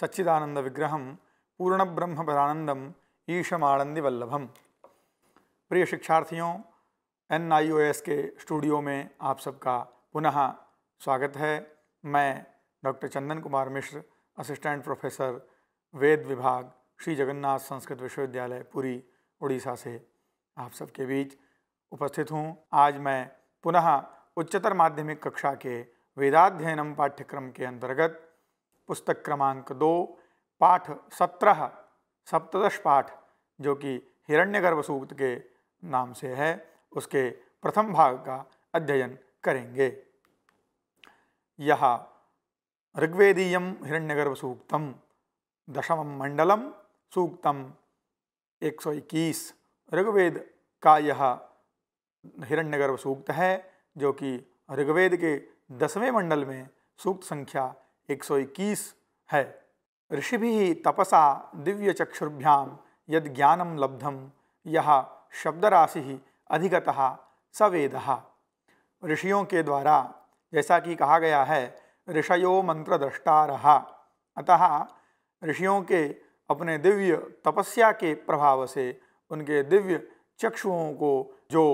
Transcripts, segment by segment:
सच्चिदानंद विग्रह पूर्ण ब्रह्म परानंदम ईशमाणंदी वल्लभम प्रिय शिक्षार्थियों एन आई ओ एस के स्टूडियो में आप सबका पुनः स्वागत है मैं doctor Chandan Kumar Mishra assistant professor वेद विभाग श्री जगन्नाथ संस्कृत विश्वविद्यालय पुरी उड़ीसा से आप सबके बीच उपस्थित हूँ आज मैं पुनः उच्चतर माध्यमिक कक्षा के वेदाध्ययनम पाठ्यक्रम के अंतर्गत पुस्तक क्रमांक दो पाठ सत्रह सप्तदश पाठ जो कि हिरण्यगर्भ सूक्त के नाम से है उसके प्रथम भाग का अध्ययन करेंगे यह ऋग्वेदीय हिरण्यगर्भ सूक्तम दशम मंडलम सूक्तम 121 ऋग्वेद का यह हिरण्यगर्भ सूक्त है जो कि ऋग्वेद के दसवें मंडल में सूक्त संख्या 121 है ऋषि भी तपसा दिव्य चक्षुर्भ्याम यद ज्ञानम लब्धम यह शब्दराशि अधिकतः सवेद ऋषियों के द्वारा जैसा कि कहा गया है ऋषयो दृष्टा रहा अतः ऋषियों के अपने दिव्य तपस्या के प्रभाव से उनके दिव्य चक्षुओं को जो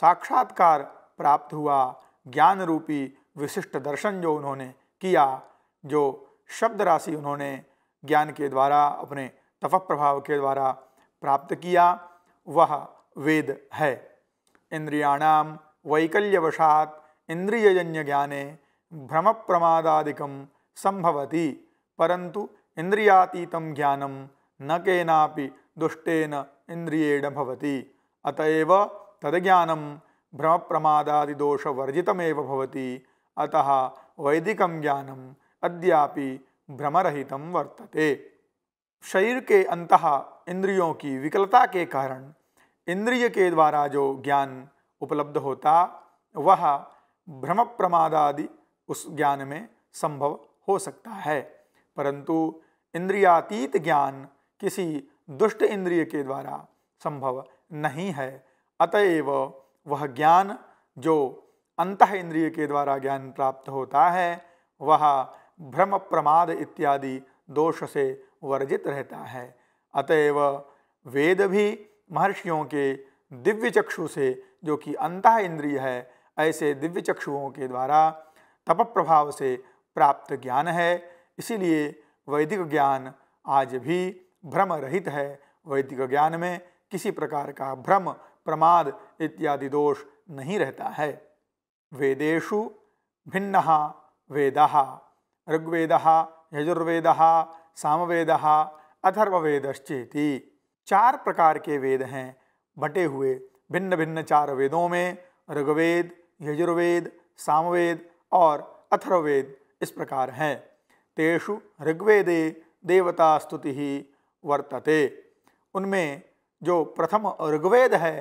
साक्षात्कार प्राप्त हुआ ज्ञान रूपी विशिष्ट दर्शन जो उन्होंने किया जो शब्द राशि उन्होंने ज्ञान के द्वारा अपने तप प्रभाव के द्वारा प्राप्त किया वह वेद है इंद्रियाणाम वैकल्यवशात इंद्रियजन्य ज्ञाने भ्रम प्रमादादिक संभवती परंतु इंद्रियातीत ज्ञानम न केना दुष्टेन इंद्रिएण भवती अतएव तदज्ञानम भ्रम प्रमादादिदोषवर्जितमेव अतः वैदिकं ज्ञानं अद्यापि भ्रमरहित वर्तते शरीर के अंत इंद्रियों की विकलता के कारण इंद्रिय के द्वारा जो ज्ञान उपलब्ध होता वह भ्रम प्रमादादि उस ज्ञान में संभव हो सकता है परंतु इंद्रियातीत ज्ञान किसी दुष्ट इंद्रिय के द्वारा संभव नहीं है अतएव वह ज्ञान जो अंत इंद्रिय के द्वारा ज्ञान प्राप्त होता है वह भ्रम प्रमाद इत्यादि दोष से वर्जित रहता है अतएव वेद भी महर्षियों के दिव्य चक्षु से जो कि अंत इंद्रिय है ऐसे दिव्य चक्षुओं के द्वारा तप प्रभाव से प्राप्त ज्ञान है इसीलिए वैदिक ज्ञान आज भी भ्रम रहित है वैदिक ज्ञान में किसी प्रकार का भ्रम प्रमाद इत्यादि दोष नहीं रहता है वेदेशु भिन्न वेदा ऋग्वेद यजुर्वेद सामवेद अथर्ववेदश्चेति चार प्रकार के वेद हैं बटे हुए भिन्न भिन्न चार वेदों में ऋग्वेद यजुर्वेद सामवेद और अथर्ववेद इस प्रकार हैं तेषु ऋग्वेदे देवता स्तुति ही वर्तते उनमें जो प्रथम ऋग्वेद है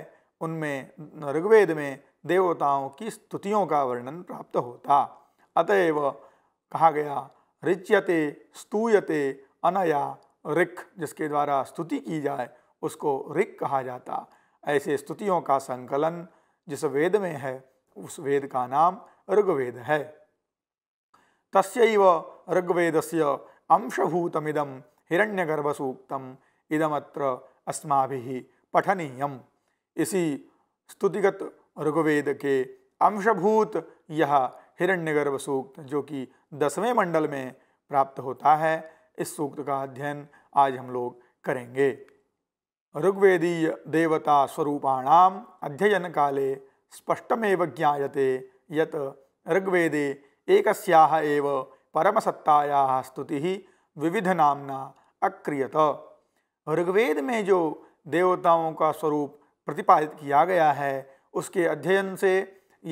उनमें ऋग्वेद में देवताओं की स्तुतियों का वर्णन प्राप्त होता अतएव कहा गया रिच्यते स्तूयते अनया रिक जिसके द्वारा स्तुति की जाए उसको रिक कहा जाता ऐसे स्तुतियों का संकलन जिस वेद में है उस वेद का नाम ऋग्वेद है तस्व ऋग्वेद से अंशभूतमिदम हिरण्यगर्भसूक्तम इदमत्र अस्मा पठनीय इसी स्तुतिगत ऋग्वेद के अंशभूत यह हिरण्यगर्भ सूक्त जो कि दसवें मंडल में प्राप्त होता है इस सूक्त का अध्ययन आज हम लोग करेंगे ऋग्वेदीय देवता स्वरूपाणाम अध्ययन काले स्पष्टमेव ज्ञायते यत ऋग्वेदे एक एव परमसत्तायाः स्तुति विविध नामना अक्रियत ऋग्वेद में जो देवताओं का स्वरूप प्रतिपादित किया गया है उसके अध्ययन से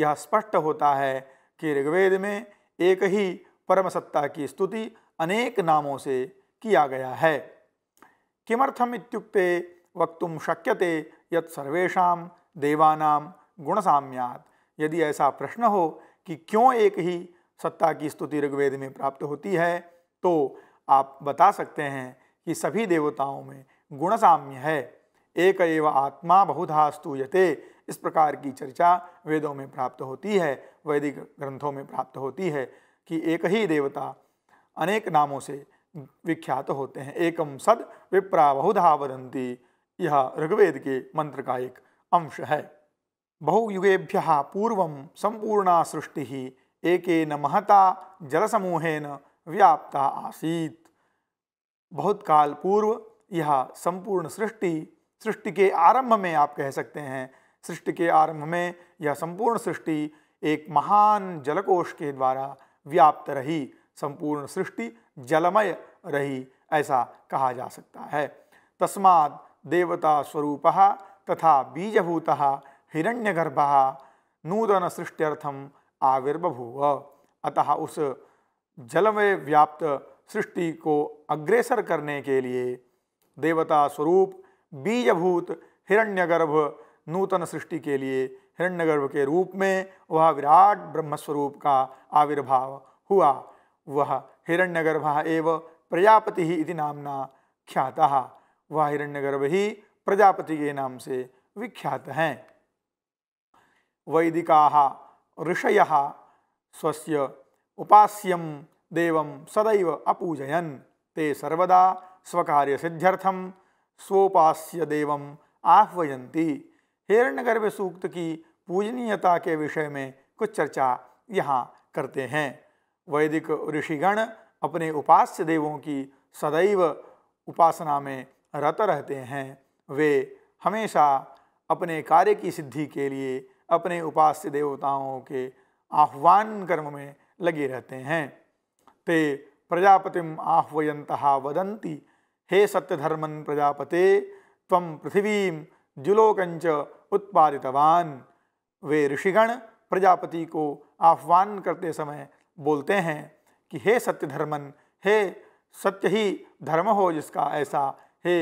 यह स्पष्ट होता है कि ऋग्वेद में एक ही परम सत्ता की स्तुति अनेक नामों से किया गया है किमर्थम इत्युक्ते वक्तुम शक्यते यत सर्वेशाम देवानाम गुणसाम्यात यदि ऐसा प्रश्न हो कि क्यों एक ही सत्ता की स्तुति ऋग्वेद में प्राप्त होती है तो आप बता सकते हैं कि सभी देवताओं में गुणसाम्य है एक एव आत्मा बहुधा स्तूयते इस प्रकार की चर्चा वेदों में प्राप्त होती है वैदिक ग्रंथों में प्राप्त होती है कि एक ही देवता अनेक नामों से विख्यात होते हैं एकम सद विप्रा बहुधा वदंती यह ऋग्वेद के मंत्र का एक अंश है बहुयुगेभ्य पूर्व संपूर्णा सृष्टि एक महता जलसमूहेन व्याप्ता आसीत बहुत काल पूर्व यह संपूर्ण सृष्टि सृष्टि के आरंभ में आप कह सकते हैं सृष्टि के आरंभ में यह संपूर्ण सृष्टि एक महान जलकोश के द्वारा व्याप्त रही संपूर्ण सृष्टि जलमय रही ऐसा कहा जा सकता है तस्मा देवता स्वरूप तथा बीजभूत हिरण्यगर्भ नूतन सृष्ट्यर्थम आविर्भूव अतः उस जलमय व्याप्त सृष्टि को अग्रेसर करने के लिए देवता स्वरूप बीजभूत हिरण्यगर्भ नूतन सृष्टि के लिए हिरण्यगर्भ के रूप में वह विराट ब्रह्मस्वरूप का आविर्भाव हुआ वह हिरण्यगर्भ एव प्रजापति ही इति नामना ख्यात वह हिरण्यगर्भ ही प्रजापति के नाम से विख्यात हैं वैदिका ऋषय स्वस्य उपास्यम देव सदैव अपूजयन ते सर्वदा स्वकार्य सिद्ध्यर्थम स्वोपास्य देव आह्वयती गर्भ सूक्त की पूजनीयता के विषय में कुछ चर्चा यहाँ करते हैं वैदिक ऋषिगण अपने उपास्य देवों की सदैव उपासना में रत रहते हैं वे हमेशा अपने कार्य की सिद्धि के लिए अपने उपास्य देवताओं के आह्वान कर्म में लगे रहते हैं ते प्रजापतिम आह्वयंत वदंती हे सत्यधर्मन प्रजापते तम पृथिवीम जुलोकंच उत्पादितवान वे ऋषिगण प्रजापति को आह्वान करते समय बोलते हैं कि हे सत्य धर्मन हे सत्य ही धर्म हो जिसका ऐसा हे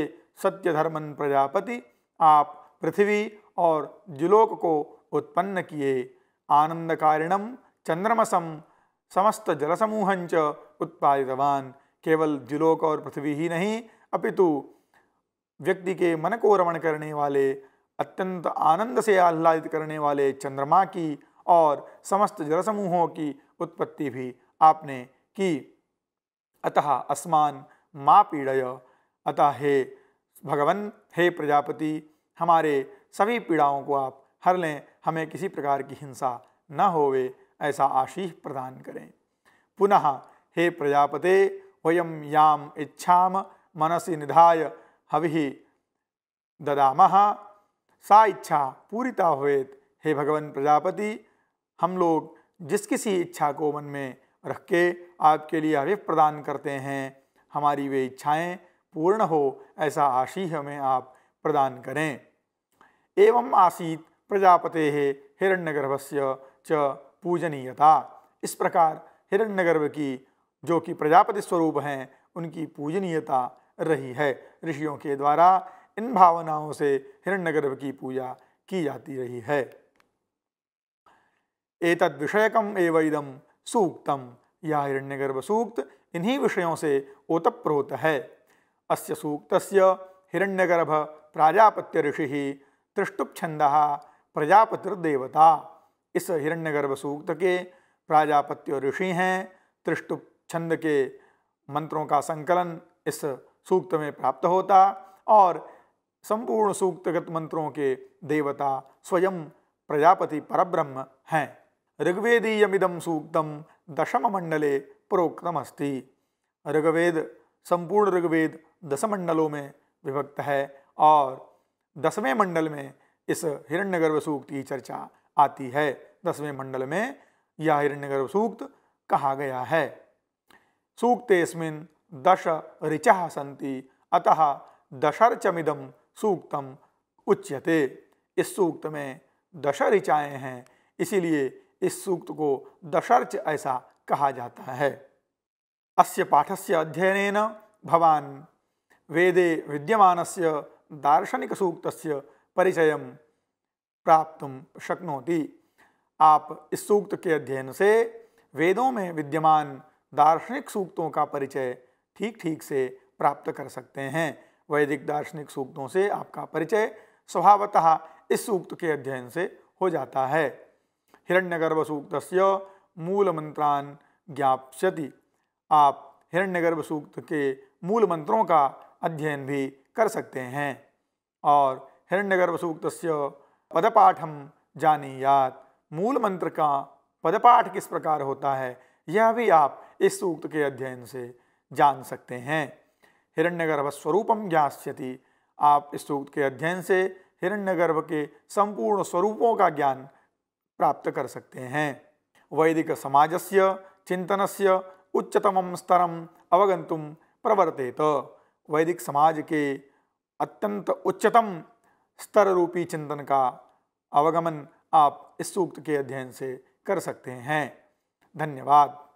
सत्य धर्मन प्रजापति आप पृथ्वी और जुलोक को उत्पन्न किए आनंदकारिणम चंद्रमसम समस्त च उत्पादितवान केवल जुलोक और पृथ्वी ही नहीं अपितु व्यक्ति के मन को रमण करने वाले अत्यंत आनंद से आह्लादित करने वाले चंद्रमा की और समस्त जलसमूहों की उत्पत्ति भी आपने की अतः असमान माँ पीड़य अतः हे भगवन हे प्रजापति हमारे सभी पीड़ाओं को आप हर लें हमें किसी प्रकार की हिंसा न होवे ऐसा आशीष प्रदान करें पुनः हे प्रजापते वयम याम इच्छा मनसी निधाय हवि ददा सा इच्छा पूरिता होएत हे भगवान प्रजापति हम लोग जिस किसी इच्छा को मन में रख के आपके लिए हवि प्रदान करते हैं हमारी वे इच्छाएं पूर्ण हो ऐसा आशी हमें आप प्रदान करें एवं आसीत प्रजापते हिरण्यगर्भ से च पूजनीयता इस प्रकार हिरण्यगर्भ की जो कि प्रजापति स्वरूप हैं उनकी पूजनीयता रही है ऋषियों के द्वारा इन भावनाओं से हिरण्यगर्भ की पूजा की जाती रही है एतद विषयकम एवं सूक्तम यह हिरण्यगर्भ सूक्त इन्हीं विषयों से ओतप्रोत है अस्य सूक्तस्य हिरण्यगर्भ प्राजापत्य ऋषि त्रिष्टुप छंद प्रजापतिर्देवता इस हिरण्यगर्भ सूक्त के प्राजापत्य ऋषि हैं त्रिष्टुप छंद के मंत्रों का संकलन इस सूक्त में प्राप्त होता और संपूर्ण सूक्तगत मंत्रों के देवता स्वयं प्रजापति परब्रह्म हैं ऋग्वेदीयमिदम सूक्तम दशम मंडले प्रोक्तम अस्ति ऋग्वेद संपूर्ण ऋग्वेद दस मंडलों में विभक्त है और दसवें मंडल में इस हिरण्यगर्भ सूक्त की चर्चा आती है दसवें मंडल में यह हिरण्यगर्भ सूक्त कहा गया है सूक्तेस्मिन दश ऋच सी अतः दशर्चमिदम सूक्त उच्यते इस सूक्त में दश ऋचाएँ हैं इसीलिए इस सूक्त को दशर्च ऐसा कहा जाता है अस्य पाठस्य अध्ययन भवान वेदे विद्यमानस्य सूक्त परिचय प्राप्त शक्नोति आप इस सूक्त के अध्ययन से वेदों में विद्यमान दार्शनिक सूक्तों का परिचय ठीक ठीक से प्राप्त कर सकते हैं वैदिक दार्शनिक सूक्तों से आपका परिचय स्वभावतः इस सूक्त के अध्ययन से हो जाता है हिरण्यगर्भ सूक्त मूल मंत्रान ज्ञाप्यति आप हिरण्यगर्भ सूक्त के मूल मंत्रों का अध्ययन भी कर सकते हैं और हिरण्यगर्भ सूक्त पदपाठ हम जानीयात मूल मंत्र का पदपाठ किस प्रकार होता है यह भी आप इस सूक्त के अध्ययन से जान सकते हैं हिरण्यगर्भ स्वरूपम ज्ञास्यति आप इस सूक्त के अध्ययन से हिरण्यगर्भ के संपूर्ण स्वरूपों का ज्ञान प्राप्त कर सकते हैं वैदिक से चिंतन से उच्चतम स्तरम अवगंतुम प्रवर्तेत वैदिक समाज के अत्यंत उच्चतम स्तर रूपी चिंतन का अवगमन आप इस सूक्त के अध्ययन से कर सकते हैं धन्यवाद